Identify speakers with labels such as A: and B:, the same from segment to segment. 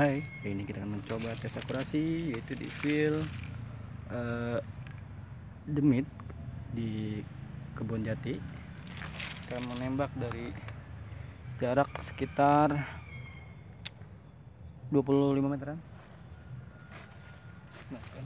A: Hai, ini kita akan mencoba tes akurasi yaitu di field uh, demit di kebun jati. Kita menembak dari
B: jarak sekitar 25 meteran.
C: Nah, kan.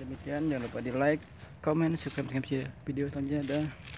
D: demikian jangan lupa di like comment subscribe video selanjutnya dah